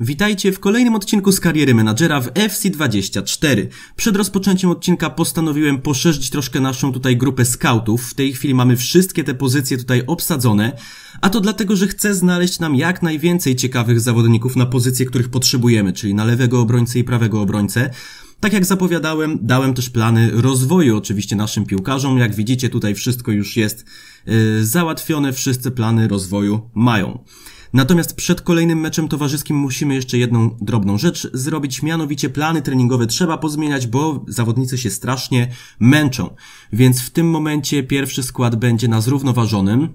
Witajcie w kolejnym odcinku z kariery menadżera w FC24. Przed rozpoczęciem odcinka postanowiłem poszerzyć troszkę naszą tutaj grupę scoutów. W tej chwili mamy wszystkie te pozycje tutaj obsadzone, a to dlatego, że chcę znaleźć nam jak najwięcej ciekawych zawodników na pozycje, których potrzebujemy, czyli na lewego obrońcę i prawego obrońcę. Tak jak zapowiadałem, dałem też plany rozwoju oczywiście naszym piłkarzom. Jak widzicie, tutaj wszystko już jest yy, załatwione, wszyscy plany rozwoju mają. Natomiast przed kolejnym meczem towarzyskim musimy jeszcze jedną drobną rzecz zrobić, mianowicie plany treningowe trzeba pozmieniać, bo zawodnicy się strasznie męczą. Więc w tym momencie pierwszy skład będzie na zrównoważonym,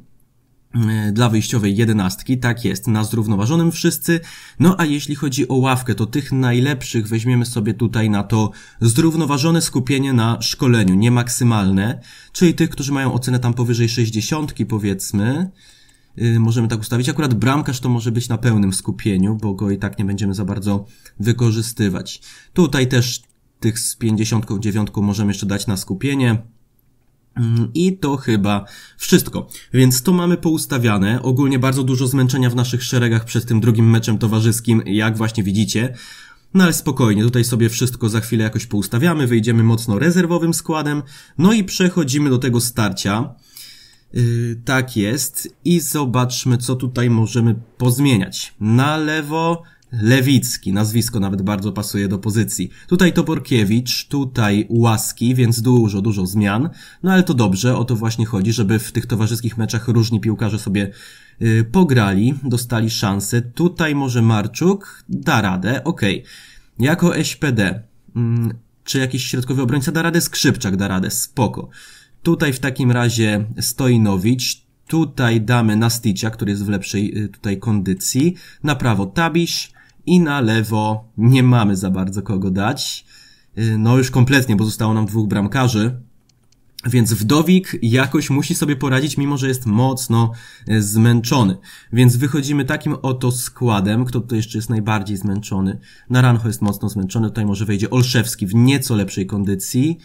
e, dla wyjściowej jedenastki, tak jest, na zrównoważonym wszyscy. No a jeśli chodzi o ławkę, to tych najlepszych weźmiemy sobie tutaj na to zrównoważone skupienie na szkoleniu, nie maksymalne, czyli tych, którzy mają ocenę tam powyżej 60 powiedzmy, Y, możemy tak ustawić. Akurat bramkarz to może być na pełnym skupieniu, bo go i tak nie będziemy za bardzo wykorzystywać. Tutaj też tych z 59 możemy jeszcze dać na skupienie. Mm, I to chyba wszystko. Więc to mamy poustawiane. Ogólnie bardzo dużo zmęczenia w naszych szeregach przed tym drugim meczem towarzyskim, jak właśnie widzicie. No ale spokojnie, tutaj sobie wszystko za chwilę jakoś poustawiamy, wyjdziemy mocno rezerwowym składem, no i przechodzimy do tego starcia. Y, tak jest. I zobaczmy, co tutaj możemy pozmieniać. Na lewo Lewicki, nazwisko nawet bardzo pasuje do pozycji. Tutaj Toporkiewicz, tutaj Łaski, więc dużo, dużo zmian. No ale to dobrze, o to właśnie chodzi, żeby w tych towarzyskich meczach różni piłkarze sobie yy, pograli, dostali szansę. Tutaj może Marczuk da radę, okej. Okay. Jako SPD, yy, mm, czy jakiś środkowy obrońca da radę? Skrzypczak da radę, spoko. Tutaj w takim razie Stojnowicz. tutaj damy Nasticia, który jest w lepszej y, tutaj kondycji, na prawo Tabiś i na lewo nie mamy za bardzo kogo dać. Y, no już kompletnie, bo zostało nam dwóch bramkarzy, więc wdowik jakoś musi sobie poradzić, mimo że jest mocno y, zmęczony. Więc wychodzimy takim oto składem, kto tutaj jeszcze jest najbardziej zmęczony. Naranjo jest mocno zmęczony, tutaj może wejdzie Olszewski w nieco lepszej kondycji.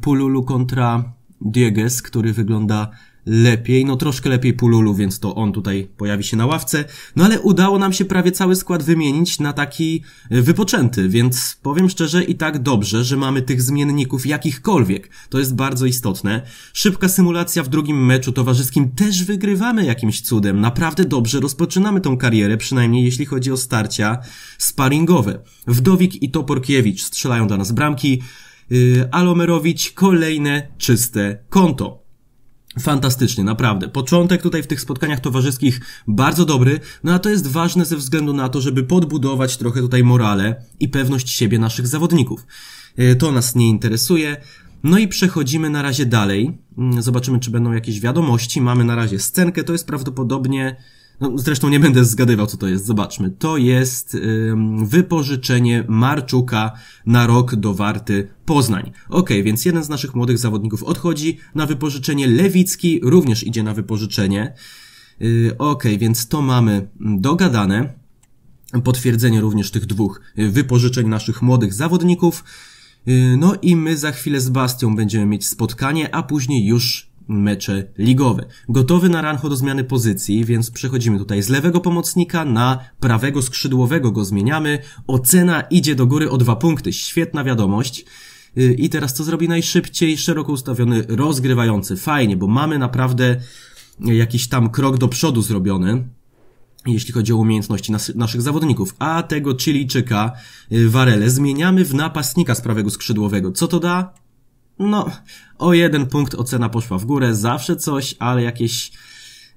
Pululu kontra Dieges, który wygląda lepiej, no troszkę lepiej Pululu, więc to on tutaj pojawi się na ławce. No ale udało nam się prawie cały skład wymienić na taki e, wypoczęty, więc powiem szczerze i tak dobrze, że mamy tych zmienników jakichkolwiek. To jest bardzo istotne. Szybka symulacja w drugim meczu towarzyskim też wygrywamy jakimś cudem. Naprawdę dobrze rozpoczynamy tą karierę, przynajmniej jeśli chodzi o starcia sparingowe. Wdowik i Toporkiewicz strzelają dla nas bramki, Y, Alomerowicz kolejne czyste konto. Fantastycznie, naprawdę. Początek tutaj w tych spotkaniach towarzyskich bardzo dobry, no a to jest ważne ze względu na to, żeby podbudować trochę tutaj morale i pewność siebie naszych zawodników. Y, to nas nie interesuje. No i przechodzimy na razie dalej. Mm, zobaczymy, czy będą jakieś wiadomości. Mamy na razie scenkę, to jest prawdopodobnie no, zresztą nie będę zgadywał, co to jest. Zobaczmy. To jest ym, wypożyczenie Marczuka na rok do Warty Poznań. Ok, więc jeden z naszych młodych zawodników odchodzi na wypożyczenie. Lewicki również idzie na wypożyczenie. Yy, ok, więc to mamy dogadane. Potwierdzenie również tych dwóch y, wypożyczeń naszych młodych zawodników. Y, no i my za chwilę z Bastią będziemy mieć spotkanie, a później już mecze ligowe. Gotowy na rancho do zmiany pozycji, więc przechodzimy tutaj z lewego pomocnika na prawego skrzydłowego go zmieniamy. Ocena idzie do góry o dwa punkty. Świetna wiadomość. Y, I teraz co zrobi najszybciej? Szeroko ustawiony rozgrywający. Fajnie, bo mamy naprawdę jakiś tam krok do przodu zrobiony jeśli chodzi o umiejętności nas, naszych zawodników. A tego Chilijczyka, y, Varele zmieniamy w napastnika z prawego skrzydłowego. Co to da? No, o jeden punkt ocena poszła w górę, zawsze coś, ale jakieś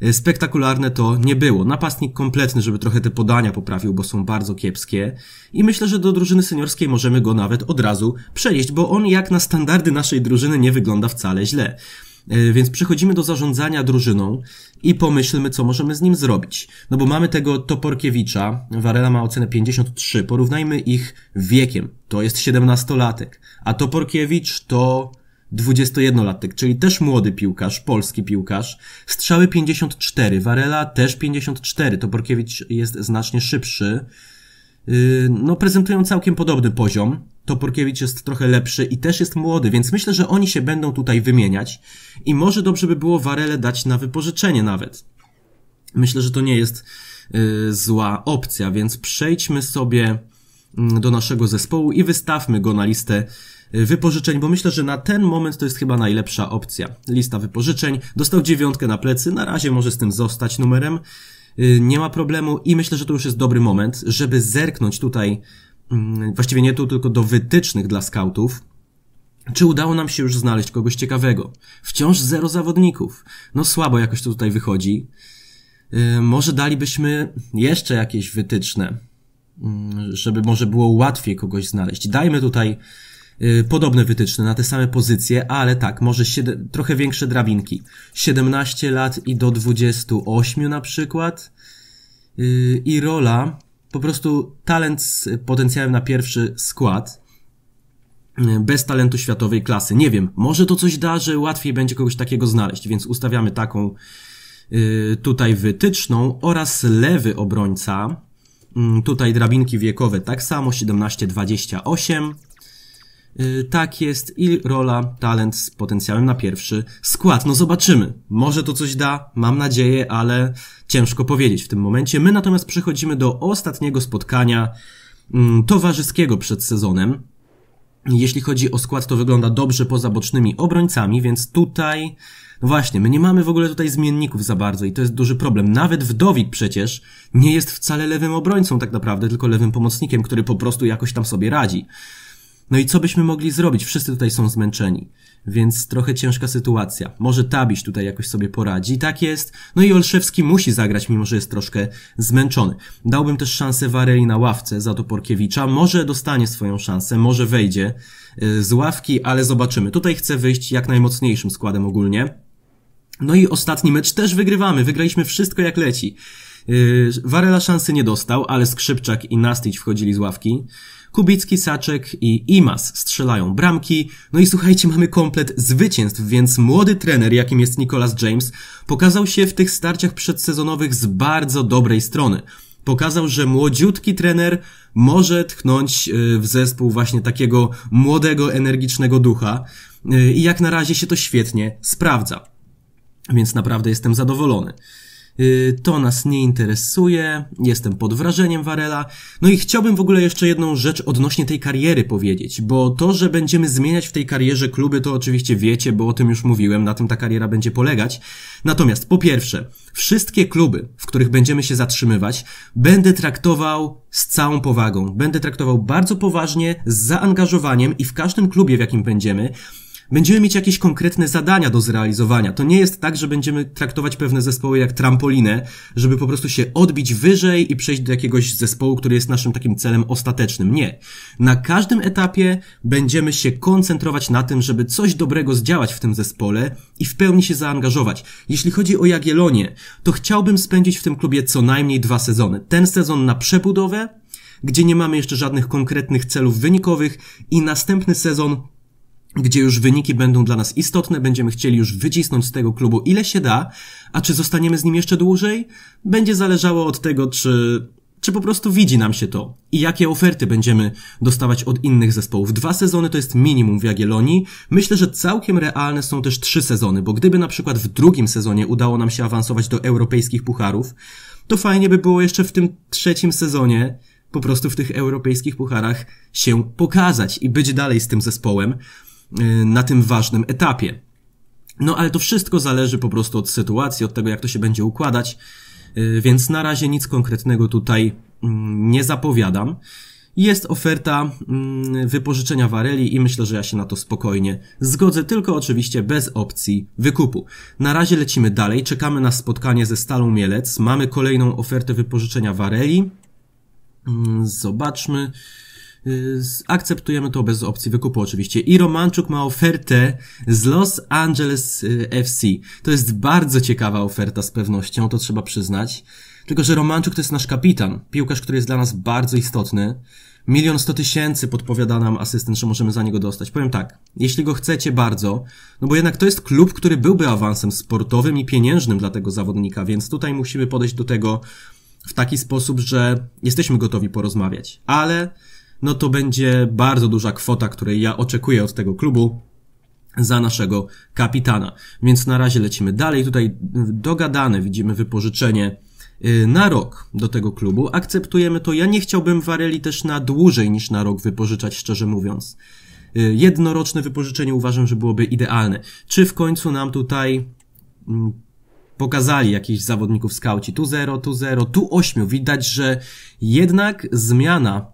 e, spektakularne to nie było. Napastnik kompletny, żeby trochę te podania poprawił, bo są bardzo kiepskie. I myślę, że do drużyny seniorskiej możemy go nawet od razu przenieść, bo on jak na standardy naszej drużyny nie wygląda wcale źle. E, więc przechodzimy do zarządzania drużyną i pomyślmy, co możemy z nim zrobić. No bo mamy tego Toporkiewicza, Warela ma ocenę 53, porównajmy ich wiekiem. To jest 17-latek, a Toporkiewicz to 21-latek, czyli też młody piłkarz, polski piłkarz. Strzały 54, Warela też 54, Toporkiewicz jest znacznie szybszy. Y, no prezentują całkiem podobny poziom. Toporkiewicz jest trochę lepszy i też jest młody, więc myślę, że oni się będą tutaj wymieniać i może dobrze by było Warele dać na wypożyczenie nawet. Myślę, że to nie jest y, zła opcja, więc przejdźmy sobie mm, do naszego zespołu i wystawmy go na listę y, wypożyczeń, bo myślę, że na ten moment to jest chyba najlepsza opcja. Lista wypożyczeń, dostał dziewiątkę na plecy, na razie może z tym zostać numerem, y, nie ma problemu i myślę, że to już jest dobry moment, żeby zerknąć tutaj Mm, właściwie nie tu, tylko do wytycznych dla skautów, czy udało nam się już znaleźć kogoś ciekawego? Wciąż zero zawodników. No słabo jakoś to tutaj wychodzi. Y, może dalibyśmy jeszcze jakieś wytyczne, mm, żeby może było łatwiej kogoś znaleźć. Dajmy tutaj y, podobne wytyczne na te same pozycje, ale tak, może trochę większe drabinki. 17 lat i do 28 na przykład. Y, I rola po prostu talent z potencjałem na pierwszy skład y, bez talentu światowej klasy. Nie wiem, może to coś da, że łatwiej będzie kogoś takiego znaleźć, więc ustawiamy taką y, tutaj wytyczną oraz lewy obrońca. Mm, tutaj drabinki wiekowe tak samo 17-28. Y, tak jest i rola, talent z potencjałem na pierwszy skład. No zobaczymy. Może to coś da, mam nadzieję, ale ciężko powiedzieć w tym momencie. My natomiast przechodzimy do ostatniego spotkania mm, towarzyskiego przed sezonem. Jeśli chodzi o skład, to wygląda dobrze poza bocznymi obrońcami, więc tutaj, no właśnie, my nie mamy w ogóle tutaj zmienników za bardzo i to jest duży problem. Nawet Wdowik przecież nie jest wcale lewym obrońcą tak naprawdę, tylko lewym pomocnikiem, który po prostu jakoś tam sobie radzi. No i co byśmy mogli zrobić? Wszyscy tutaj są zmęczeni, więc trochę ciężka sytuacja. Może Tabiś tutaj jakoś sobie poradzi, tak jest. No i Olszewski musi zagrać, mimo że jest troszkę zmęczony. Dałbym też szansę Wareli na ławce za to Porkiewicza. Może dostanie swoją szansę, może wejdzie y, z ławki, ale zobaczymy. Tutaj chcę wyjść jak najmocniejszym składem ogólnie. No i ostatni mecz też wygrywamy, wygraliśmy wszystko jak leci. Y, Warela szansy nie dostał, ale Skrzypczak i Nastić wchodzili z ławki. Kubicki, Saczek i Imas strzelają bramki. No i słuchajcie, mamy komplet zwycięstw, więc młody trener, jakim jest Nicolas James, pokazał się w tych starciach przedsezonowych z bardzo dobrej strony pokazał, że młodziutki trener może tchnąć y, w zespół właśnie takiego młodego, energicznego ducha y, i jak na razie się to świetnie sprawdza. Więc naprawdę jestem zadowolony. Y, to nas nie interesuje, jestem pod wrażeniem Varela. No i chciałbym w ogóle jeszcze jedną rzecz odnośnie tej kariery powiedzieć, bo to, że będziemy zmieniać w tej karierze kluby, to oczywiście wiecie, bo o tym już mówiłem, na tym ta kariera będzie polegać. Natomiast po pierwsze, wszystkie kluby, w których będziemy się zatrzymywać, będę traktował z całą powagą. Będę traktował bardzo poważnie, z zaangażowaniem i w każdym klubie, w jakim będziemy, Będziemy mieć jakieś konkretne zadania do zrealizowania. To nie jest tak, że będziemy traktować pewne zespoły jak trampolinę, żeby po prostu się odbić wyżej i przejść do jakiegoś zespołu, który jest naszym takim celem ostatecznym. Nie. Na każdym etapie będziemy się koncentrować na tym, żeby coś dobrego zdziałać w tym zespole i w pełni się zaangażować. Jeśli chodzi o Jagielonie, to chciałbym spędzić w tym klubie co najmniej dwa sezony. Ten sezon na przebudowę, gdzie nie mamy jeszcze żadnych konkretnych celów wynikowych i następny sezon gdzie już wyniki będą dla nas istotne, będziemy chcieli już wycisnąć z tego klubu ile się da, a czy zostaniemy z nim jeszcze dłużej, będzie zależało od tego, czy, czy po prostu widzi nam się to i jakie oferty będziemy dostawać od innych zespołów. Dwa sezony to jest minimum w Jagiellonii. Myślę, że całkiem realne są też trzy sezony, bo gdyby na przykład w drugim sezonie udało nam się awansować do europejskich pucharów, to fajnie by było jeszcze w tym trzecim sezonie po prostu w tych europejskich pucharach się pokazać i być dalej z tym zespołem. Y, na tym ważnym etapie. No ale to wszystko zależy po prostu od sytuacji, od tego jak to się będzie układać, y, więc na razie nic konkretnego tutaj mm, nie zapowiadam. Jest oferta mm, wypożyczenia Wareli i myślę, że ja się na to spokojnie zgodzę, tylko oczywiście bez opcji wykupu. Na razie lecimy dalej, czekamy na spotkanie ze Stalą Mielec. Mamy kolejną ofertę wypożyczenia Wareli. Mm, zobaczmy akceptujemy to bez opcji wykupu oczywiście. I Romanczuk ma ofertę z Los Angeles y, FC. To jest bardzo ciekawa oferta z pewnością, to trzeba przyznać. Tylko, że Romanczuk to jest nasz kapitan, piłkarz, który jest dla nas bardzo istotny. Milion sto tysięcy podpowiada nam asystent, że możemy za niego dostać. Powiem tak, jeśli go chcecie bardzo, no bo jednak to jest klub, który byłby awansem sportowym i pieniężnym dla tego zawodnika, więc tutaj musimy podejść do tego w taki sposób, że jesteśmy gotowi porozmawiać. Ale no to będzie bardzo duża kwota, której ja oczekuję od tego klubu za naszego kapitana. Więc na razie lecimy dalej. Tutaj dogadane widzimy wypożyczenie y, na rok do tego klubu. Akceptujemy to. Ja nie chciałbym Wareli też na dłużej niż na rok wypożyczać, szczerze mówiąc. Y, jednoroczne wypożyczenie uważam, że byłoby idealne. Czy w końcu nam tutaj mm, pokazali jakichś zawodników skauci? Tu 0, tu 0, tu 8. Widać, że jednak zmiana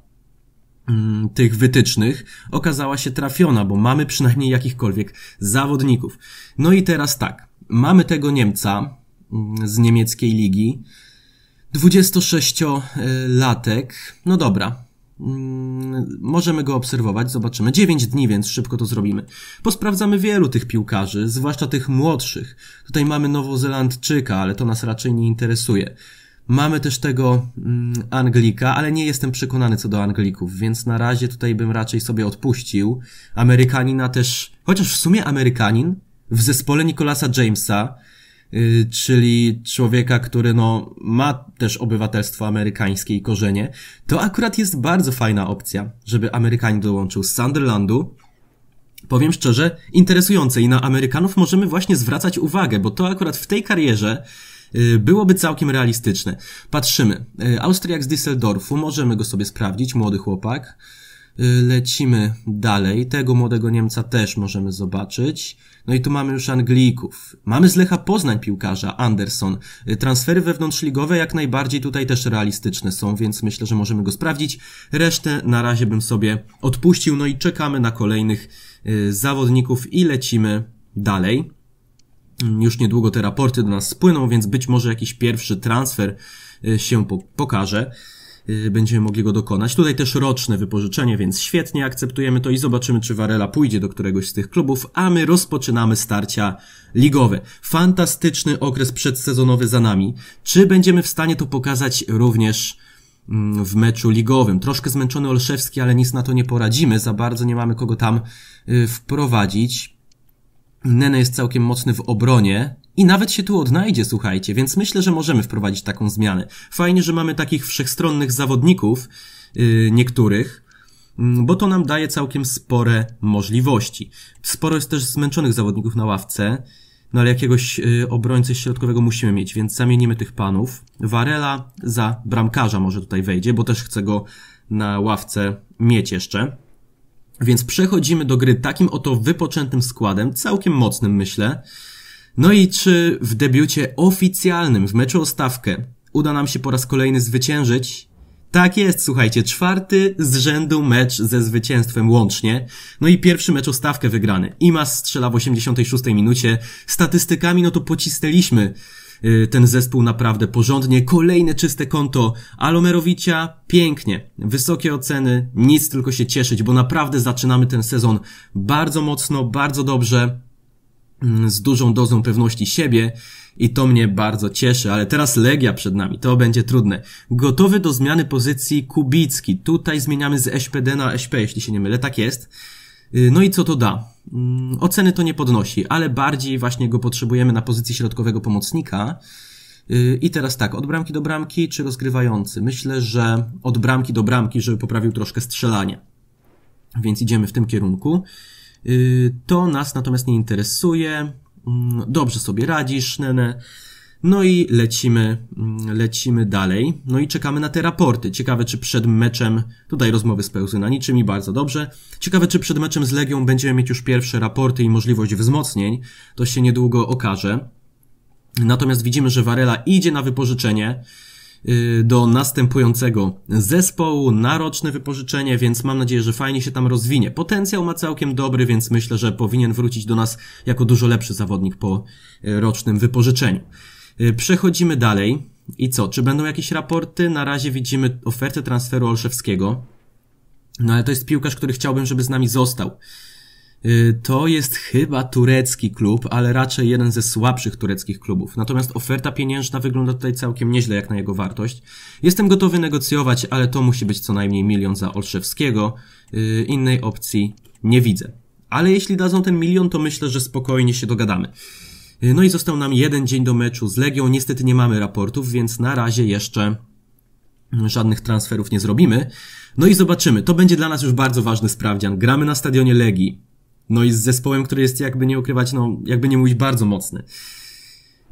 Mm, tych wytycznych okazała się trafiona, bo mamy przynajmniej jakichkolwiek zawodników. No i teraz tak, mamy tego Niemca mm, z niemieckiej ligi, 26-latek, no dobra, mm, możemy go obserwować, zobaczymy. 9 dni, więc szybko to zrobimy. Posprawdzamy wielu tych piłkarzy, zwłaszcza tych młodszych. Tutaj mamy Nowozelandczyka, ale to nas raczej nie interesuje. Mamy też tego mm, Anglika, ale nie jestem przekonany co do Anglików, więc na razie tutaj bym raczej sobie odpuścił. Amerykanina też, chociaż w sumie Amerykanin w zespole Nicolasa Jamesa, y, czyli człowieka, który no, ma też obywatelstwo amerykańskie i korzenie, to akurat jest bardzo fajna opcja, żeby Amerykanin dołączył z Sunderlandu. Powiem szczerze, interesujące i na Amerykanów możemy właśnie zwracać uwagę, bo to akurat w tej karierze Y, byłoby całkiem realistyczne. Patrzymy. Y, Austriak z Düsseldorfu, możemy go sobie sprawdzić, młody chłopak. Y, lecimy dalej. Tego młodego Niemca też możemy zobaczyć. No i tu mamy już Anglików. Mamy z Lecha Poznań piłkarza, Anderson. Transfery wewnątrzligowe jak najbardziej tutaj też realistyczne są, więc myślę, że możemy go sprawdzić. Resztę na razie bym sobie odpuścił, no i czekamy na kolejnych zawodników i lecimy dalej. Już niedługo te raporty do nas spłyną, więc być może jakiś pierwszy transfer y, się pokaże. Y, będziemy mogli go dokonać. Tutaj też roczne wypożyczenie, więc świetnie akceptujemy to i zobaczymy, czy Varela pójdzie do któregoś z tych klubów, a my rozpoczynamy starcia ligowe. Fantastyczny okres przedsezonowy za nami. Czy będziemy w stanie to pokazać również mm, w meczu ligowym. Troszkę zmęczony Olszewski, ale nic na to nie poradzimy. Za bardzo nie mamy kogo tam y, wprowadzić. Nene jest całkiem mocny w obronie i nawet się tu odnajdzie, słuchajcie, więc myślę, że możemy wprowadzić taką zmianę. Fajnie, że mamy takich wszechstronnych zawodników, yy, niektórych, mm, bo to nam daje całkiem spore możliwości. Sporo jest też zmęczonych zawodników na ławce, no ale jakiegoś y, obrońcy środkowego musimy mieć, więc zamienimy tych panów. Varela za bramkarza może tutaj wejdzie, bo też chcę go na ławce mieć jeszcze. Więc przechodzimy do gry takim oto wypoczętym składem, całkiem mocnym myślę. No i czy w debiucie oficjalnym w meczu o stawkę uda nam się po raz kolejny zwyciężyć? Tak jest, słuchajcie, czwarty z rzędu mecz ze zwycięstwem łącznie. No i pierwszy mecz o stawkę wygrany. Imas strzela w 86 minucie. Statystykami no to pocisnęliśmy Y, ten zespół naprawdę porządnie. Kolejne czyste konto Alomerowicza, pięknie. Wysokie oceny, nic tylko się cieszyć, bo naprawdę zaczynamy ten sezon bardzo mocno, bardzo dobrze, mm, z dużą dozą pewności siebie i to mnie bardzo cieszy, ale teraz Legia przed nami, to będzie trudne. Gotowy do zmiany pozycji Kubicki, tutaj zmieniamy z SPD na SP, jeśli się nie mylę, tak jest. Y, no i co to da? Mm, oceny to nie podnosi, ale bardziej właśnie go potrzebujemy na pozycji środkowego pomocnika. Y, I teraz tak, od bramki do bramki czy rozgrywający? Myślę, że od bramki do bramki, żeby poprawił troszkę strzelanie. Więc idziemy w tym kierunku. Y, to nas natomiast nie interesuje. Mm, dobrze sobie radzisz, Nene. No i lecimy, mm, lecimy dalej. No i czekamy na te raporty. Ciekawe, czy przed meczem, tutaj rozmowy spełzły na niczym i bardzo dobrze. Ciekawe, czy przed meczem z Legią będziemy mieć już pierwsze raporty i możliwość wzmocnień. To się niedługo okaże. Natomiast widzimy, że Varela idzie na wypożyczenie y, do następującego zespołu na roczne wypożyczenie, więc mam nadzieję, że fajnie się tam rozwinie. Potencjał ma całkiem dobry, więc myślę, że powinien wrócić do nas jako dużo lepszy zawodnik po y, rocznym wypożyczeniu. Y, przechodzimy dalej. I co? Czy będą jakieś raporty? Na razie widzimy ofertę transferu Olszewskiego. No ale to jest piłkarz, który chciałbym, żeby z nami został. Y, to jest chyba turecki klub, ale raczej jeden ze słabszych tureckich klubów. Natomiast oferta pieniężna wygląda tutaj całkiem nieźle jak na jego wartość. Jestem gotowy negocjować, ale to musi być co najmniej milion za Olszewskiego. Y, innej opcji nie widzę. Ale jeśli dadzą ten milion, to myślę, że spokojnie się dogadamy. Y, no i został nam jeden dzień do meczu z Legią. Niestety nie mamy raportów, więc na razie jeszcze mm, żadnych transferów nie zrobimy. No i zobaczymy. To będzie dla nas już bardzo ważny sprawdzian. Gramy na stadionie Legii. No i z zespołem, który jest jakby nie ukrywać, no jakby nie mówić bardzo mocny.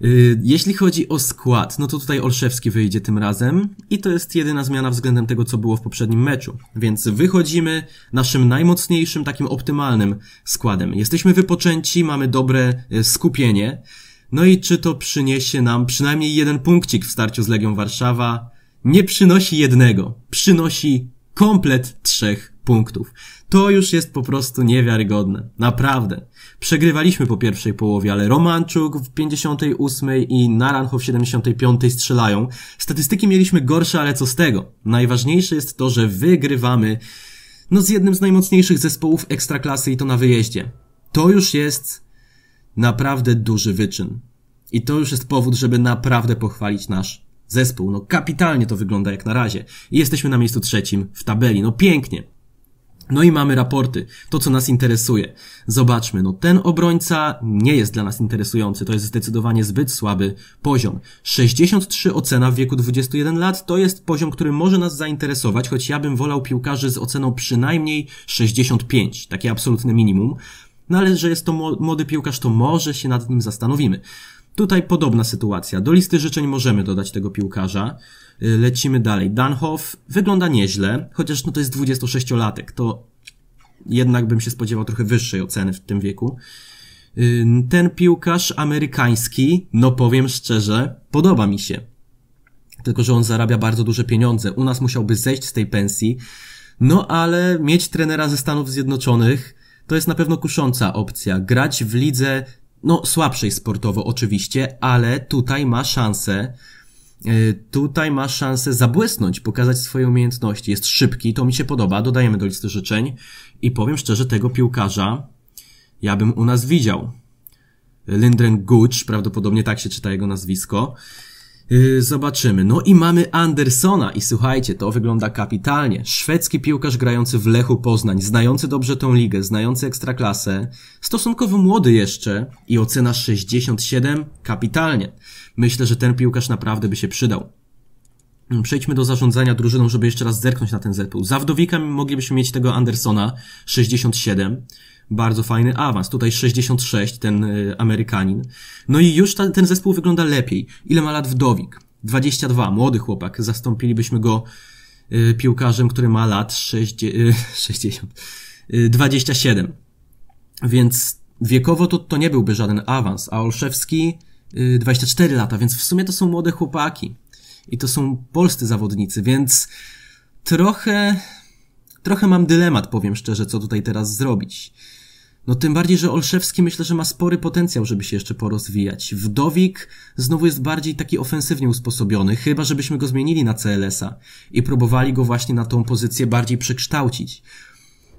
Y, jeśli chodzi o skład, no to tutaj Olszewski wyjdzie tym razem i to jest jedyna zmiana względem tego, co było w poprzednim meczu. Więc wychodzimy naszym najmocniejszym, takim optymalnym składem. Jesteśmy wypoczęci, mamy dobre y, skupienie. No i czy to przyniesie nam przynajmniej jeden punkcik w starciu z Legią Warszawa? Nie przynosi jednego, przynosi komplet trzech punktów. To już jest po prostu niewiarygodne. Naprawdę. Przegrywaliśmy po pierwszej połowie, ale Romanczuk w 58 i Naranjo w 75 strzelają. Statystyki mieliśmy gorsze, ale co z tego? Najważniejsze jest to, że wygrywamy no z jednym z najmocniejszych zespołów ekstraklasy i to na wyjeździe. To już jest naprawdę duży wyczyn. I to już jest powód, żeby naprawdę pochwalić nasz zespół. No kapitalnie to wygląda jak na razie. I jesteśmy na miejscu trzecim w tabeli. No pięknie. No i mamy raporty, to co nas interesuje. Zobaczmy, no ten obrońca nie jest dla nas interesujący, to jest zdecydowanie zbyt słaby poziom. 63 ocena w wieku 21 lat to jest poziom, który może nas zainteresować, choć ja bym wolał piłkarzy z oceną przynajmniej 65, takie absolutne minimum. No ale że jest to młody piłkarz, to może się nad nim zastanowimy. Tutaj podobna sytuacja. Do listy życzeń możemy dodać tego piłkarza. Y, lecimy dalej. Danhoff wygląda nieźle, chociaż no to jest 26-latek, to jednak bym się spodziewał trochę wyższej oceny w tym wieku. Y, ten piłkarz amerykański, no powiem szczerze, podoba mi się. Tylko, że on zarabia bardzo duże pieniądze. U nas musiałby zejść z tej pensji. No ale mieć trenera ze Stanów Zjednoczonych to jest na pewno kusząca opcja. Grać w lidze, no słabszej sportowo oczywiście, ale tutaj ma szansę E, tutaj ma szansę zabłysnąć, pokazać swoje umiejętności. Jest szybki, to mi się podoba, dodajemy do listy życzeń i powiem szczerze, tego piłkarza ja bym u nas widział. Lindren Gooch, prawdopodobnie tak się czyta jego nazwisko. Y, zobaczymy. No i mamy Andersona i słuchajcie, to wygląda kapitalnie. Szwedzki piłkarz grający w Lechu Poznań, znający dobrze tą ligę, znający ekstraklasę, stosunkowo młody jeszcze i ocena 67, kapitalnie. Myślę, że ten piłkarz naprawdę by się przydał. Mm, przejdźmy do zarządzania drużyną, żeby jeszcze raz zerknąć na ten zespół. Zawdowika moglibyśmy mieć tego Andersona 67 bardzo fajny awans. Tutaj 66, ten y, Amerykanin. No i już ta, ten zespół wygląda lepiej. Ile ma lat Wdowik? 22, młody chłopak. Zastąpilibyśmy go y, piłkarzem, który ma lat 60, 60 y, 27. Y, więc wiekowo to, to nie byłby żaden awans, a Olszewski 24 y, lata, więc w sumie to są młode chłopaki. I to są polscy zawodnicy, więc trochę, trochę mam dylemat, powiem szczerze, co tutaj teraz zrobić. No tym bardziej, że Olszewski myślę, że ma spory potencjał, żeby się jeszcze porozwijać. Wdowik znowu jest bardziej taki ofensywnie usposobiony, chyba żebyśmy go zmienili na CLS-a i próbowali go właśnie na tą pozycję bardziej przekształcić.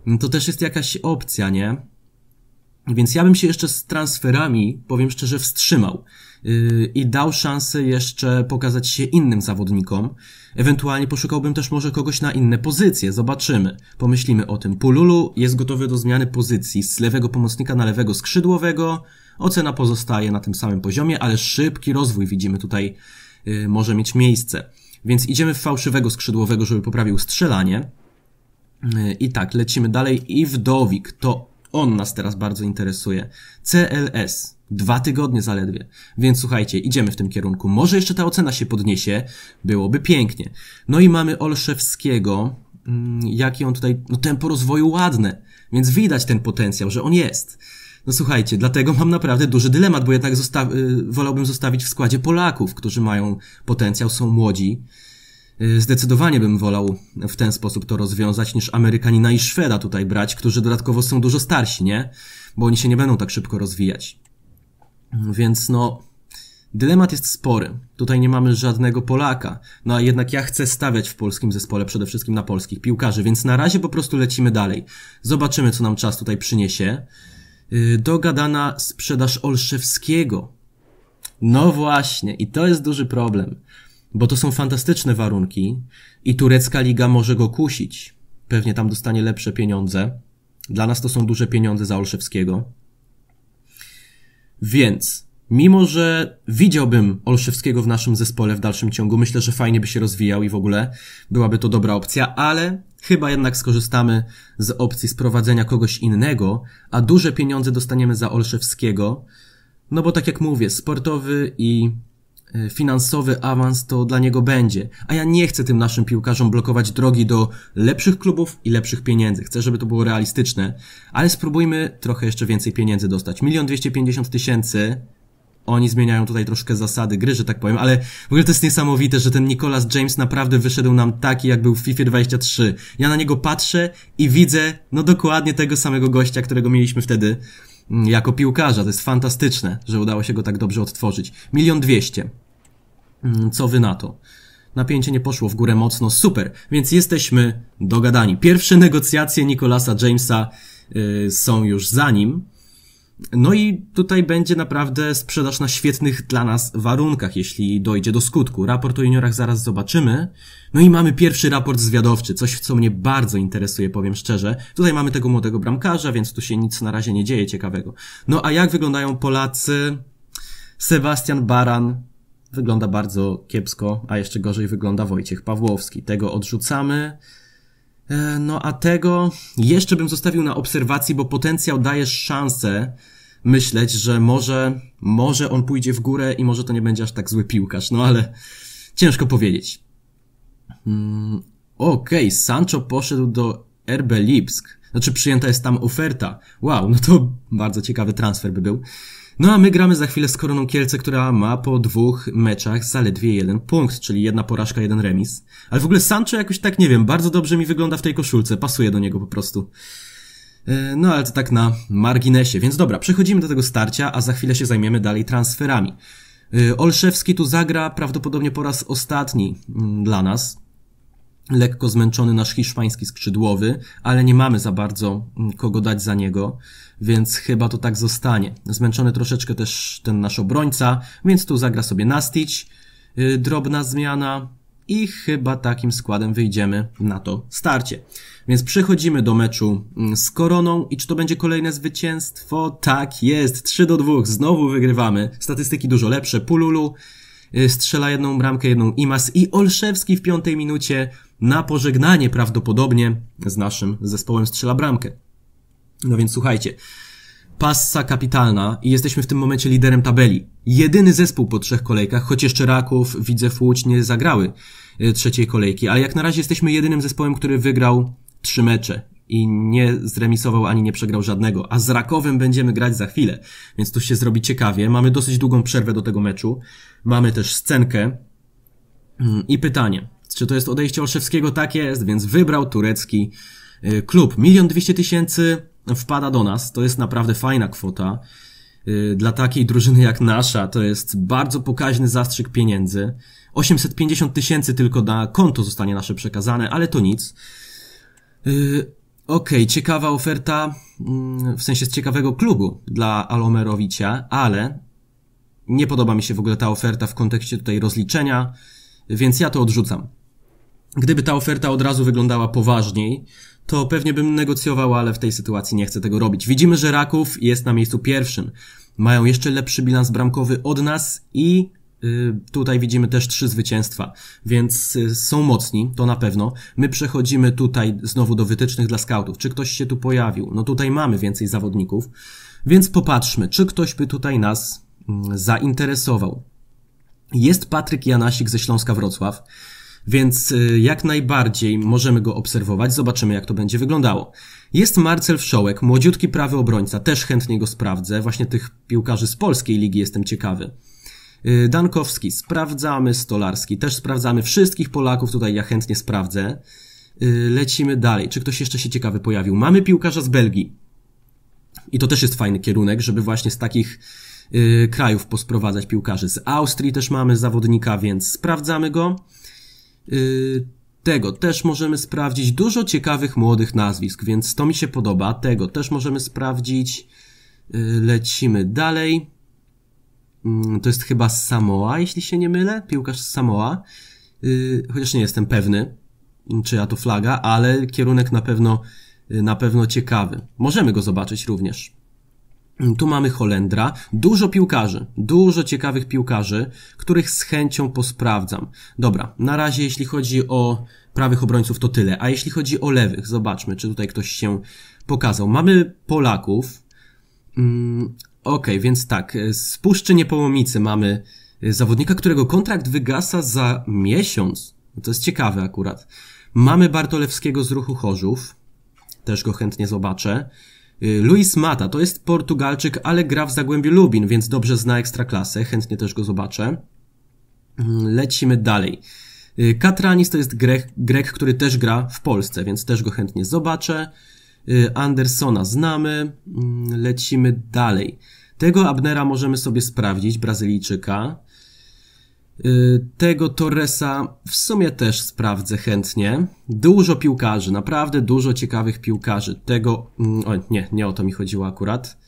No to też jest jakaś opcja, nie? Więc ja bym się jeszcze z transferami, powiem szczerze, wstrzymał yy, i dał szansę jeszcze pokazać się innym zawodnikom. Ewentualnie poszukałbym też może kogoś na inne pozycje, zobaczymy. Pomyślimy o tym. Pululu jest gotowy do zmiany pozycji z lewego pomocnika na lewego skrzydłowego. Ocena pozostaje na tym samym poziomie, ale szybki rozwój widzimy tutaj yy, może mieć miejsce. Więc idziemy w fałszywego skrzydłowego, żeby poprawił strzelanie. Yy, I tak, lecimy dalej. I Wdowik to on nas teraz bardzo interesuje. CLS. Dwa tygodnie zaledwie. Więc słuchajcie, idziemy w tym kierunku. Może jeszcze ta ocena się podniesie. Byłoby pięknie. No i mamy Olszewskiego. Mm, jaki on tutaj... No tempo rozwoju ładne. Więc widać ten potencjał, że on jest. No słuchajcie, dlatego mam naprawdę duży dylemat, bo jednak zosta y, wolałbym zostawić w składzie Polaków, którzy mają potencjał, są młodzi. Y, zdecydowanie bym wolał w ten sposób to rozwiązać, niż Amerykanina i Szweda tutaj brać, którzy dodatkowo są dużo starsi, nie? Bo oni się nie będą tak szybko rozwijać. Więc no, dylemat jest spory. Tutaj nie mamy żadnego Polaka. No a jednak ja chcę stawiać w polskim zespole przede wszystkim na polskich piłkarzy, więc na razie po prostu lecimy dalej. Zobaczymy, co nam czas tutaj przyniesie. Y, dogadana sprzedaż Olszewskiego. No właśnie, i to jest duży problem bo to są fantastyczne warunki i turecka liga może go kusić. Pewnie tam dostanie lepsze pieniądze. Dla nas to są duże pieniądze za Olszewskiego. Więc, mimo że widziałbym Olszewskiego w naszym zespole w dalszym ciągu, myślę, że fajnie by się rozwijał i w ogóle byłaby to dobra opcja, ale chyba jednak skorzystamy z opcji sprowadzenia kogoś innego, a duże pieniądze dostaniemy za Olszewskiego. No bo tak jak mówię, sportowy i E, finansowy awans to dla niego będzie. A ja nie chcę tym naszym piłkarzom blokować drogi do lepszych klubów i lepszych pieniędzy. Chcę, żeby to było realistyczne, ale spróbujmy trochę jeszcze więcej pieniędzy dostać. Milion dwieście pięćdziesiąt tysięcy. Oni zmieniają tutaj troszkę zasady gry, że tak powiem, ale w ogóle to jest niesamowite, że ten Nicolas James naprawdę wyszedł nam taki, jak był w FIFA 23. Ja na niego patrzę i widzę, no dokładnie tego samego gościa, którego mieliśmy wtedy jako piłkarza. To jest fantastyczne, że udało się go tak dobrze odtworzyć. Milion dwieście. Mm, co wy na to? Napięcie nie poszło w górę mocno, super, więc jesteśmy dogadani. Pierwsze negocjacje Nicolasa Jamesa yy, są już za nim. No i tutaj będzie naprawdę sprzedaż na świetnych dla nas warunkach, jeśli dojdzie do skutku. Raport o juniorach zaraz zobaczymy. No i mamy pierwszy raport zwiadowczy, coś co mnie bardzo interesuje, powiem szczerze. Tutaj mamy tego młodego bramkarza, więc tu się nic na razie nie dzieje ciekawego. No a jak wyglądają Polacy? Sebastian Baran wygląda bardzo kiepsko, a jeszcze gorzej wygląda Wojciech Pawłowski. Tego odrzucamy. E, no a tego jeszcze bym zostawił na obserwacji, bo potencjał dajesz szansę myśleć, że może, może on pójdzie w górę i może to nie będzie aż tak zły piłkarz, no ale ciężko powiedzieć. Mm, okej, okay, Sancho poszedł do RB Lipsk. Znaczy przyjęta jest tam oferta. Wow, no to bardzo ciekawy transfer by był. No a my gramy za chwilę z Koroną Kielce, która ma po dwóch meczach zaledwie jeden punkt, czyli jedna porażka, jeden remis. Ale w ogóle Sancho jakoś tak, nie wiem, bardzo dobrze mi wygląda w tej koszulce, pasuje do niego po prostu. E, no ale to tak na marginesie, więc dobra, przechodzimy do tego starcia, a za chwilę się zajmiemy dalej transferami. E, Olszewski tu zagra prawdopodobnie po raz ostatni mm, dla nas lekko zmęczony nasz hiszpański skrzydłowy, ale nie mamy za bardzo mm, kogo dać za niego, więc chyba to tak zostanie. Zmęczony troszeczkę też ten nasz obrońca, więc tu zagra sobie nastić. Y, drobna zmiana i chyba takim składem wyjdziemy na to starcie. Więc przechodzimy do meczu mm, z Koroną i czy to będzie kolejne zwycięstwo? Tak jest, 3 do 2, znowu wygrywamy. Statystyki dużo lepsze, Pululu y, strzela jedną bramkę, jedną Imas i Olszewski w piątej minucie na pożegnanie prawdopodobnie z naszym zespołem strzela bramkę. No więc słuchajcie, passa kapitalna i jesteśmy w tym momencie liderem tabeli. Jedyny zespół po trzech kolejkach, choć jeszcze Raków, Widzew, Łódź nie zagrały y, trzeciej kolejki, ale jak na razie jesteśmy jedynym zespołem, który wygrał trzy mecze i nie zremisował ani nie przegrał żadnego, a z Rakowem będziemy grać za chwilę, więc tu się zrobi ciekawie. Mamy dosyć długą przerwę do tego meczu, mamy też scenkę mm, i pytanie, czy to jest odejście Olszewskiego? Tak jest, więc wybrał turecki y, klub. Milion dwieście tysięcy wpada do nas. To jest naprawdę fajna kwota. Y, dla takiej drużyny jak nasza to jest bardzo pokaźny zastrzyk pieniędzy. 850 tysięcy tylko na konto zostanie nasze przekazane, ale to nic. Y, okej, okay, ciekawa oferta, mm, w sensie z ciekawego klubu dla Alomerowicza, ale nie podoba mi się w ogóle ta oferta w kontekście tutaj rozliczenia, więc ja to odrzucam. Gdyby ta oferta od razu wyglądała poważniej, to pewnie bym negocjował, ale w tej sytuacji nie chcę tego robić. Widzimy, że Raków jest na miejscu pierwszym. Mają jeszcze lepszy bilans bramkowy od nas i y, Tutaj widzimy też trzy zwycięstwa, więc y, są mocni, to na pewno. My przechodzimy tutaj znowu do wytycznych dla scoutów. Czy ktoś się tu pojawił? No tutaj mamy więcej zawodników, więc popatrzmy, czy ktoś by tutaj nas mm, zainteresował. Jest Patryk Janasik ze Śląska Wrocław. Więc y, jak najbardziej możemy go obserwować, zobaczymy jak to będzie wyglądało. Jest Marcel Wszołek, młodziutki prawy obrońca, też chętnie go sprawdzę, właśnie tych piłkarzy z polskiej ligi jestem ciekawy. Y, Dankowski, sprawdzamy, Stolarski, też sprawdzamy, wszystkich Polaków tutaj ja chętnie sprawdzę. Y, lecimy dalej, czy ktoś jeszcze się ciekawy pojawił. Mamy piłkarza z Belgii. I to też jest fajny kierunek, żeby właśnie z takich krajów posprowadzać piłkarzy. Z Austrii też mamy zawodnika, więc sprawdzamy go. Y, tego też możemy sprawdzić. Dużo ciekawych młodych nazwisk, więc to mi się podoba. Tego też możemy sprawdzić. Y, lecimy dalej. Mm, to jest chyba Samoa, jeśli się nie mylę. Piłkarz z Samoa. Y, chociaż nie jestem pewny, czy ja to flaga, ale kierunek na pewno, na pewno ciekawy. Możemy go zobaczyć również. Tu mamy Holendra, dużo piłkarzy, dużo ciekawych piłkarzy, których z chęcią posprawdzam. Dobra, na razie jeśli chodzi o prawych obrońców to tyle, a jeśli chodzi o lewych, zobaczmy, czy tutaj ktoś się pokazał. Mamy Polaków. Mm, Okej, okay, więc tak, z Puszczy Niepołomicy mamy zawodnika, którego kontrakt wygasa za miesiąc. To jest ciekawe akurat. Mamy Bartolewskiego z Ruchu Chorzów, też go chętnie zobaczę. Y, Luis Mata to jest Portugalczyk, ale gra w Zagłębiu Lubin, więc dobrze zna Ekstraklasę, chętnie też go zobaczę. Mm, lecimy dalej. Y, Katranis to jest Grek, Grek, który też gra w Polsce, więc też go chętnie zobaczę. Y, Andersona znamy. Mm, lecimy dalej. Tego Abnera możemy sobie sprawdzić, Brazylijczyka. Y, tego Torresa w sumie też sprawdzę chętnie. Dużo piłkarzy, naprawdę dużo ciekawych piłkarzy. Tego. Mm, o, nie, nie o to mi chodziło akurat.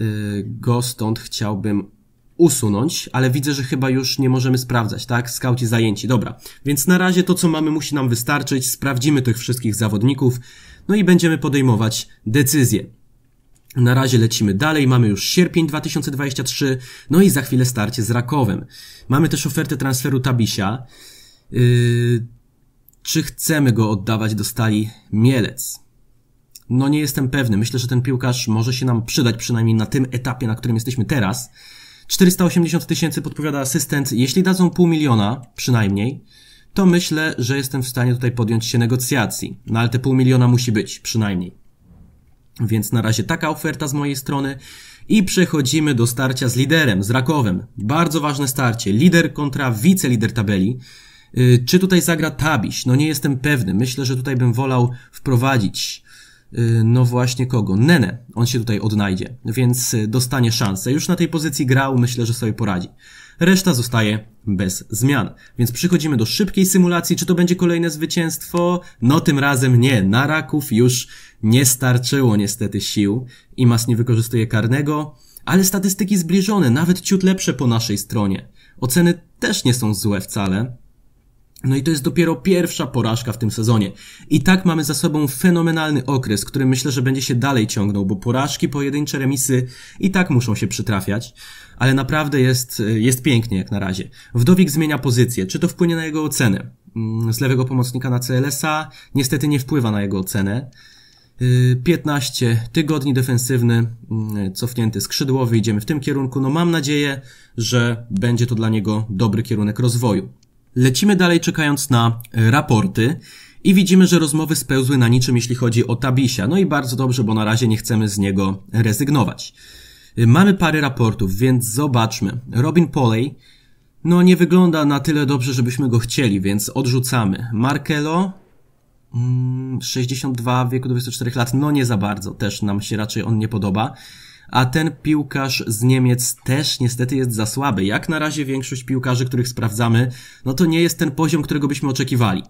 Y, go stąd chciałbym usunąć, ale widzę, że chyba już nie możemy sprawdzać, tak? Skauci zajęci, dobra. Więc na razie to, co mamy, musi nam wystarczyć. Sprawdzimy tych wszystkich zawodników, no i będziemy podejmować decyzje. Na razie lecimy dalej, mamy już sierpień 2023, no i za chwilę starcie z Rakowem. Mamy też ofertę transferu Tabisia. Yy, czy chcemy go oddawać do stali Mielec? No nie jestem pewny. Myślę, że ten piłkarz może się nam przydać, przynajmniej na tym etapie, na którym jesteśmy teraz. 480 tysięcy podpowiada asystent. Jeśli dadzą pół miliona, przynajmniej, to myślę, że jestem w stanie tutaj podjąć się negocjacji. No ale te pół miliona musi być, przynajmniej. Więc na razie taka oferta z mojej strony. I przechodzimy do starcia z liderem, z Rakowem. Bardzo ważne starcie. Lider kontra wicelider tabeli. Y, czy tutaj zagra Tabiś? No nie jestem pewny. Myślę, że tutaj bym wolał wprowadzić Y, no właśnie kogo? Nene. On się tutaj odnajdzie, więc y, dostanie szansę. Już na tej pozycji grał, myślę, że sobie poradzi. Reszta zostaje bez zmian. Więc przychodzimy do szybkiej symulacji. Czy to będzie kolejne zwycięstwo? No tym razem nie. Na Raków już nie starczyło niestety sił. Imas nie wykorzystuje karnego, ale statystyki zbliżone, nawet ciut lepsze po naszej stronie. Oceny też nie są złe wcale. No i to jest dopiero pierwsza porażka w tym sezonie. I tak mamy za sobą fenomenalny okres, który myślę, że będzie się dalej ciągnął, bo porażki, pojedyncze remisy i tak muszą się przytrafiać. Ale naprawdę jest, jest pięknie jak na razie. Wdowik zmienia pozycję. Czy to wpłynie na jego ocenę? Mm, z lewego pomocnika na CLS-a niestety nie wpływa na jego ocenę. 15 y, tygodni defensywny, mm, cofnięty skrzydłowy, idziemy w tym kierunku. No mam nadzieję, że będzie to dla niego dobry kierunek rozwoju. Lecimy dalej czekając na e, raporty i widzimy, że rozmowy spełzły na niczym, jeśli chodzi o Tabisia. No i bardzo dobrze, bo na razie nie chcemy z niego rezygnować. E, mamy parę raportów, więc zobaczmy. Robin Poley no nie wygląda na tyle dobrze, żebyśmy go chcieli, więc odrzucamy. Markelo 62 mm, w wieku 24 lat, no nie za bardzo, też nam się raczej on nie podoba a ten piłkarz z Niemiec też niestety jest za słaby. Jak na razie większość piłkarzy, których sprawdzamy, no to nie jest ten poziom, którego byśmy oczekiwali.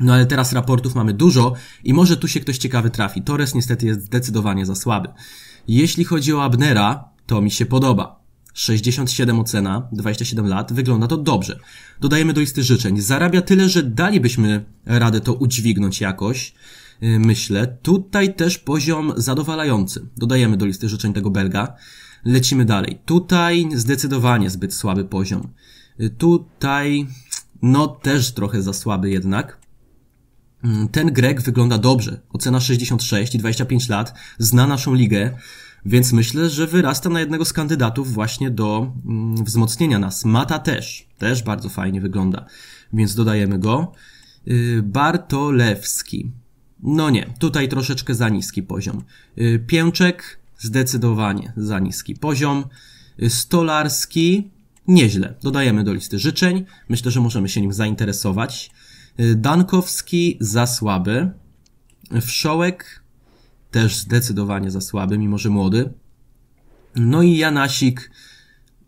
No ale teraz raportów mamy dużo i może tu się ktoś ciekawy trafi. Torres niestety jest zdecydowanie za słaby. Jeśli chodzi o Abnera, to mi się podoba. 67 ocena, 27 lat, wygląda to dobrze. Dodajemy do listy życzeń. Zarabia tyle, że dalibyśmy radę to udźwignąć jakoś. Y, myślę. Tutaj też poziom zadowalający. Dodajemy do listy życzeń tego Belga. Lecimy dalej. Tutaj zdecydowanie zbyt słaby poziom. Y, tutaj, no też trochę za słaby jednak. Mm, ten Grek wygląda dobrze. Ocena 66 i 25 lat. Zna naszą ligę. Więc myślę, że wyrasta na jednego z kandydatów właśnie do mm, wzmocnienia nas. Mata też, też bardzo fajnie wygląda, więc dodajemy go. Y, Bartolewski. No nie, tutaj troszeczkę za niski poziom. Y, Pięczek zdecydowanie za niski poziom. Y, Stolarski nieźle. Dodajemy do listy życzeń. Myślę, że możemy się nim zainteresować. Y, Dankowski za słaby. Wszołek też zdecydowanie za słaby, mimo że młody. No i Janasik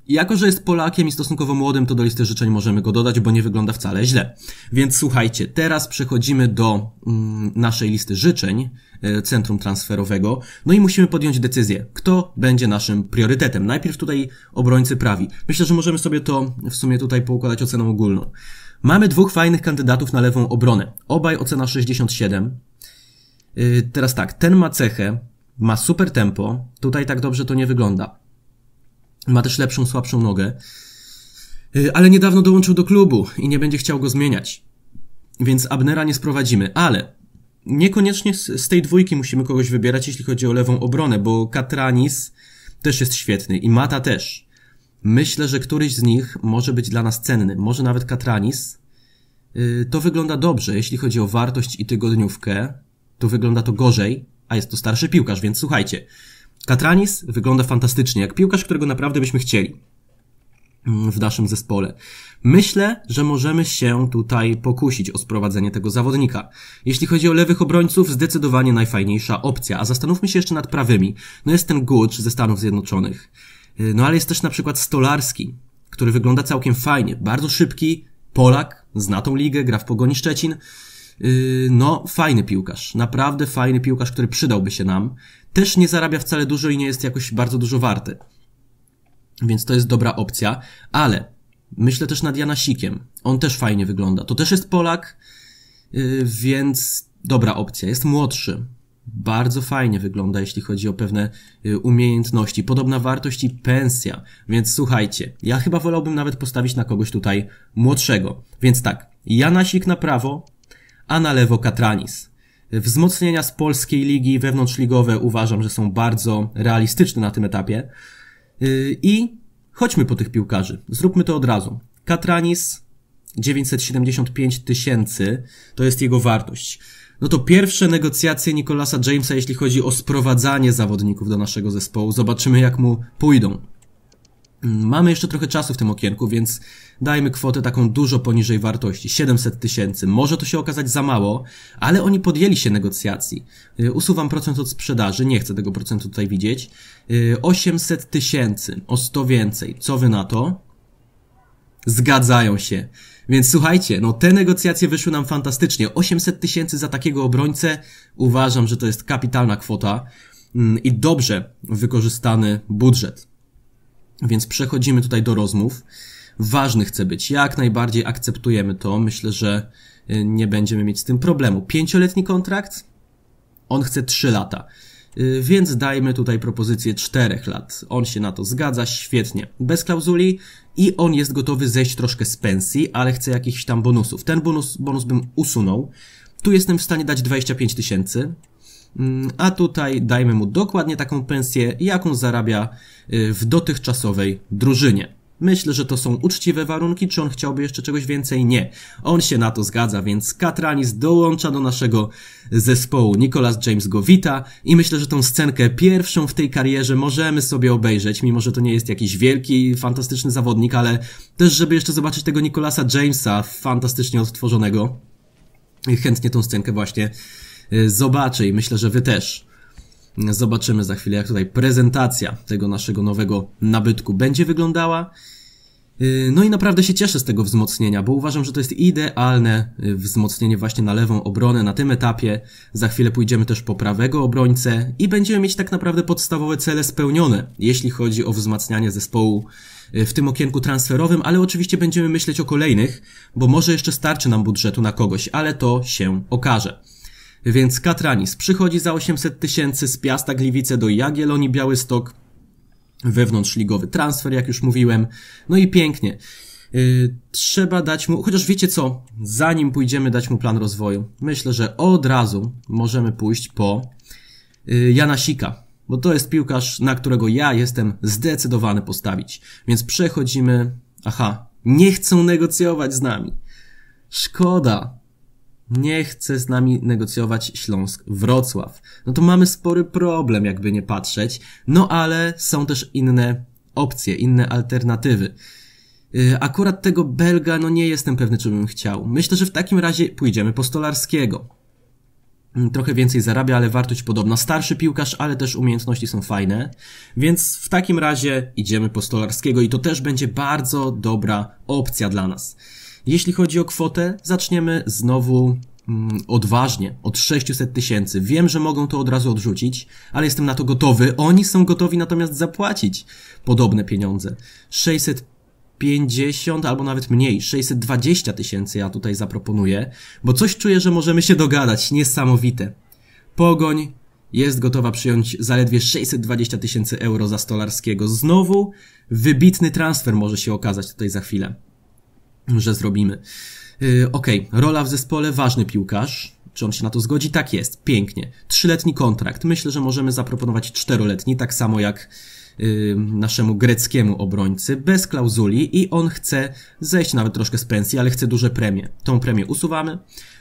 jako, że jest Polakiem i stosunkowo młodym, to do listy życzeń możemy go dodać, bo nie wygląda wcale źle. Więc słuchajcie, teraz przechodzimy do mm, naszej listy życzeń, e, centrum transferowego. No i musimy podjąć decyzję, kto będzie naszym priorytetem. Najpierw tutaj obrońcy prawi. Myślę, że możemy sobie to w sumie tutaj poukładać oceną ogólną. Mamy dwóch fajnych kandydatów na lewą obronę. Obaj ocena 67. E, teraz tak, ten ma cechę, ma super tempo, tutaj tak dobrze to nie wygląda. Ma też lepszą, słabszą nogę. Y, ale niedawno dołączył do klubu i nie będzie chciał go zmieniać. Więc Abnera nie sprowadzimy, ale niekoniecznie z tej dwójki musimy kogoś wybierać, jeśli chodzi o lewą obronę, bo Katranis też jest świetny i Mata też. Myślę, że któryś z nich może być dla nas cenny, może nawet Katranis. Y, to wygląda dobrze, jeśli chodzi o wartość i tygodniówkę, to wygląda to gorzej, a jest to starszy piłkarz, więc słuchajcie, Katranis wygląda fantastycznie, jak piłkarz, którego naprawdę byśmy chcieli w naszym zespole. Myślę, że możemy się tutaj pokusić o sprowadzenie tego zawodnika. Jeśli chodzi o lewych obrońców, zdecydowanie najfajniejsza opcja, a zastanówmy się jeszcze nad prawymi. No jest ten Gooch ze Stanów Zjednoczonych, no ale jest też na przykład Stolarski, który wygląda całkiem fajnie, bardzo szybki, Polak, zna tą ligę, gra w Pogoni Szczecin, Y, no, fajny piłkarz, naprawdę fajny piłkarz, który przydałby się nam. Też nie zarabia wcale dużo i nie jest jakoś bardzo dużo warty. Więc to jest dobra opcja, ale myślę też nad Janasikiem. On też fajnie wygląda. To też jest Polak, y, więc dobra opcja. Jest młodszy. Bardzo fajnie wygląda, jeśli chodzi o pewne y, umiejętności. Podobna wartość i pensja. Więc słuchajcie, ja chyba wolałbym nawet postawić na kogoś tutaj młodszego. Więc tak, Janasik na prawo, a na lewo Katranis. Wzmocnienia z polskiej ligi wewnątrzligowe uważam, że są bardzo realistyczne na tym etapie. Y, I chodźmy po tych piłkarzy. Zróbmy to od razu. Katranis 975 tysięcy to jest jego wartość. No to pierwsze negocjacje Nikolasa Jamesa, jeśli chodzi o sprowadzanie zawodników do naszego zespołu. Zobaczymy, jak mu pójdą. Mamy jeszcze trochę czasu w tym okienku, więc dajmy kwotę taką dużo poniżej wartości 700 tysięcy. Może to się okazać za mało, ale oni podjęli się negocjacji. Y, usuwam procent od sprzedaży, nie chcę tego procentu tutaj widzieć. 800 y, tysięcy, o 100 więcej. Co wy na to? Zgadzają się. Więc słuchajcie, no te negocjacje wyszły nam fantastycznie. 800 tysięcy za takiego obrońcę uważam, że to jest kapitalna kwota mm, i dobrze wykorzystany budżet. Więc przechodzimy tutaj do rozmów. Ważny chce być, jak najbardziej akceptujemy to. Myślę, że y, nie będziemy mieć z tym problemu. Pięcioletni kontrakt, on chce 3 lata. Y, więc dajmy tutaj propozycję 4 lat. On się na to zgadza, świetnie. Bez klauzuli i on jest gotowy zejść troszkę z pensji, ale chce jakichś tam bonusów. Ten bonus, bonus bym usunął. Tu jestem w stanie dać 25 tysięcy, Mm, a tutaj dajmy mu dokładnie taką pensję, jaką zarabia y, w dotychczasowej drużynie. Myślę, że to są uczciwe warunki. Czy on chciałby jeszcze czegoś więcej? Nie. On się na to zgadza, więc Katranis dołącza do naszego zespołu. Nicolas James go wita i myślę, że tą scenkę pierwszą w tej karierze możemy sobie obejrzeć, mimo że to nie jest jakiś wielki, fantastyczny zawodnik, ale też, żeby jeszcze zobaczyć tego Nicolasa Jamesa fantastycznie odtworzonego. Chętnie tą scenkę właśnie Y, zobaczę i myślę, że wy też. Zobaczymy za chwilę, jak tutaj prezentacja tego naszego nowego nabytku będzie wyglądała. Y, no i naprawdę się cieszę z tego wzmocnienia, bo uważam, że to jest idealne y, wzmocnienie właśnie na lewą obronę na tym etapie. Za chwilę pójdziemy też po prawego obrońcę i będziemy mieć tak naprawdę podstawowe cele spełnione, jeśli chodzi o wzmacnianie zespołu w tym okienku transferowym, ale oczywiście będziemy myśleć o kolejnych, bo może jeszcze starczy nam budżetu na kogoś, ale to się okaże. Więc Katranis przychodzi za 800 tysięcy z Piasta Gliwice do Jagiellonii Białystok. Wewnątrzligowy transfer, jak już mówiłem. No i pięknie. Y, trzeba dać mu, chociaż wiecie co, zanim pójdziemy dać mu plan rozwoju, myślę, że od razu możemy pójść po y, Jana Sika, bo to jest piłkarz, na którego ja jestem zdecydowany postawić. Więc przechodzimy, aha, nie chcą negocjować z nami. Szkoda, nie chce z nami negocjować Śląsk Wrocław. No to mamy spory problem, jakby nie patrzeć. No ale są też inne opcje, inne alternatywy. Y, akurat tego Belga, no nie jestem pewny, czy bym chciał. Myślę, że w takim razie pójdziemy po Stolarskiego. Mm, trochę więcej zarabia, ale wartość podobna. Starszy piłkarz, ale też umiejętności są fajne. Więc w takim razie idziemy po Stolarskiego i to też będzie bardzo dobra opcja dla nas. Jeśli chodzi o kwotę, zaczniemy znowu mm, odważnie, od 600 tysięcy. Wiem, że mogą to od razu odrzucić, ale jestem na to gotowy. Oni są gotowi natomiast zapłacić podobne pieniądze. 650 albo nawet mniej, 620 tysięcy ja tutaj zaproponuję, bo coś czuję, że możemy się dogadać, niesamowite. Pogoń jest gotowa przyjąć zaledwie 620 tysięcy euro za Stolarskiego. Znowu wybitny transfer może się okazać tutaj za chwilę że zrobimy. Yy, Okej, okay. rola w zespole, ważny piłkarz. Czy on się na to zgodzi? Tak jest, pięknie. Trzyletni kontrakt. Myślę, że możemy zaproponować czteroletni, tak samo jak y, naszemu greckiemu obrońcy, bez klauzuli i on chce zejść nawet troszkę z pensji, ale chce duże premie. Tą premię usuwamy,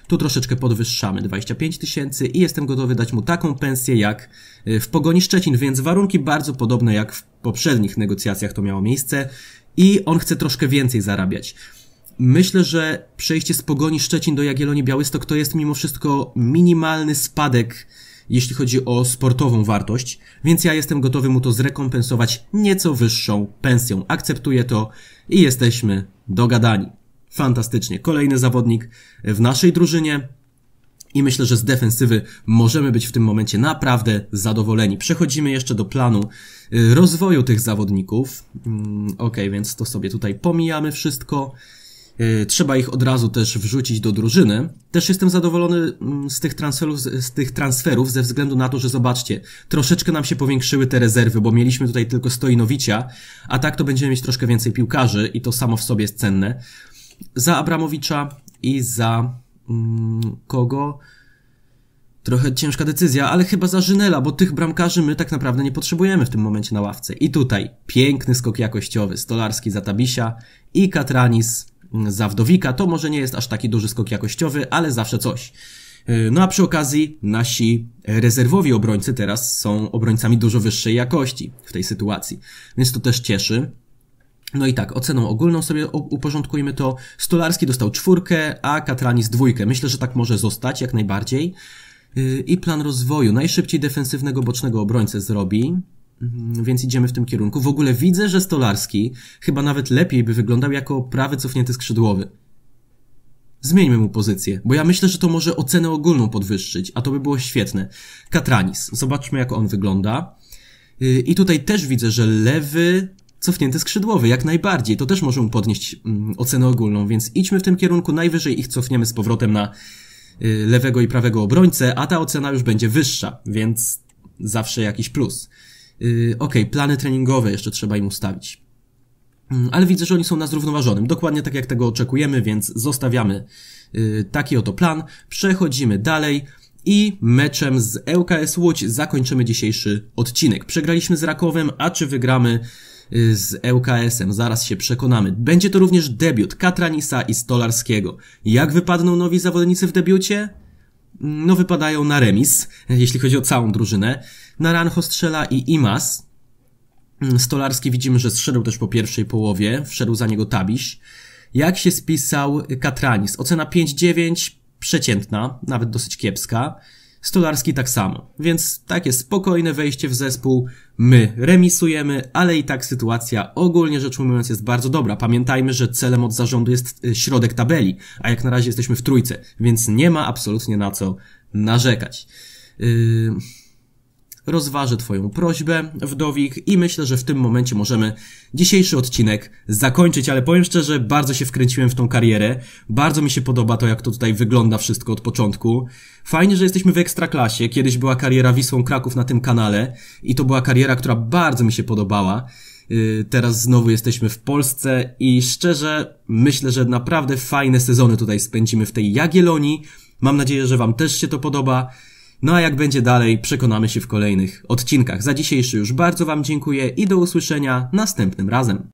tu troszeczkę podwyższamy 25 tysięcy i jestem gotowy dać mu taką pensję jak y, w Pogoni Szczecin, więc warunki bardzo podobne jak w poprzednich negocjacjach to miało miejsce i on chce troszkę więcej zarabiać. Myślę, że przejście z Pogoni Szczecin do Jagiellonii Białystok to jest mimo wszystko minimalny spadek, jeśli chodzi o sportową wartość, więc ja jestem gotowy mu to zrekompensować nieco wyższą pensją. Akceptuję to i jesteśmy dogadani. Fantastycznie. Kolejny zawodnik w naszej drużynie, i myślę, że z defensywy możemy być w tym momencie naprawdę zadowoleni. Przechodzimy jeszcze do planu y, rozwoju tych zawodników. Mm, ok, więc to sobie tutaj pomijamy wszystko. Y, trzeba ich od razu też wrzucić do drużyny. Też jestem zadowolony mm, z tych, transferów, z tych transferów ze względu na to, że zobaczcie, troszeczkę nam się powiększyły te rezerwy, bo mieliśmy tutaj tylko Stojnowicia, a tak to będziemy mieć troszkę więcej piłkarzy i to samo w sobie jest cenne. Za Abramowicza i za mm, kogo? Trochę ciężka decyzja, ale chyba za Żynela, bo tych bramkarzy my tak naprawdę nie potrzebujemy w tym momencie na ławce. I tutaj piękny skok jakościowy, Stolarski za Tabisia i Katranis za Wdowika. To może nie jest aż taki duży skok jakościowy, ale zawsze coś. Y, no a przy okazji nasi rezerwowi obrońcy teraz są obrońcami dużo wyższej jakości w tej sytuacji, więc to też cieszy. No i tak, oceną ogólną sobie uporządkujmy to. Stolarski dostał czwórkę, a Katranis dwójkę. Myślę, że tak może zostać jak najbardziej. Y, I plan rozwoju. Najszybciej defensywnego bocznego obrońcę zrobi. Mhm, więc idziemy w tym kierunku. W ogóle widzę, że Stolarski chyba nawet lepiej by wyglądał jako prawy cofnięty skrzydłowy. Zmieńmy mu pozycję, bo ja myślę, że to może ocenę ogólną podwyższyć, a to by było świetne. Katranis, zobaczmy jak on wygląda. Y, I tutaj też widzę, że lewy cofnięty skrzydłowy, jak najbardziej. To też może mu podnieść mm, ocenę ogólną, więc idźmy w tym kierunku. Najwyżej ich cofniemy z powrotem na y, lewego i prawego obrońcę, a ta ocena już będzie wyższa, więc zawsze jakiś plus. Y, okej, okay, plany treningowe jeszcze trzeba im ustawić. Mm, ale widzę, że oni są na zrównoważonym, dokładnie tak jak tego oczekujemy, więc zostawiamy y, taki oto plan. Przechodzimy dalej i meczem z ŁKS Łódź zakończymy dzisiejszy odcinek. Przegraliśmy z Rakowem, a czy wygramy y, z ŁKS-em? Zaraz się przekonamy. Będzie to również debiut Katranisa i Stolarskiego. Jak wypadną nowi zawodnicy w debiucie? no wypadają na remis, jeśli chodzi o całą drużynę. Naranjo strzela i Imas. Mm, Stolarski widzimy, że zszedł też po pierwszej połowie, wszedł za niego Tabiś. Jak się spisał Katranis? Ocena 5-9, przeciętna, nawet dosyć kiepska. Stolarski tak samo. Więc takie spokojne wejście w zespół. My remisujemy, ale i tak sytuacja ogólnie rzecz ujmując jest bardzo dobra. Pamiętajmy, że celem od zarządu jest e, środek tabeli, a jak na razie jesteśmy w trójce, więc nie ma absolutnie na co narzekać. Yy rozważy Twoją prośbę, wdowik, i myślę, że w tym momencie możemy dzisiejszy odcinek zakończyć, ale powiem szczerze, bardzo się wkręciłem w tą karierę, bardzo mi się podoba to, jak to tutaj wygląda wszystko od początku. Fajnie, że jesteśmy w Ekstraklasie, kiedyś była kariera Wisłą Kraków na tym kanale i to była kariera, która bardzo mi się podobała. Y, teraz znowu jesteśmy w Polsce i szczerze myślę, że naprawdę fajne sezony tutaj spędzimy w tej Jagiellonii. Mam nadzieję, że Wam też się to podoba. No a jak będzie dalej, przekonamy się w kolejnych odcinkach. Za dzisiejszy już bardzo Wam dziękuję i do usłyszenia następnym razem.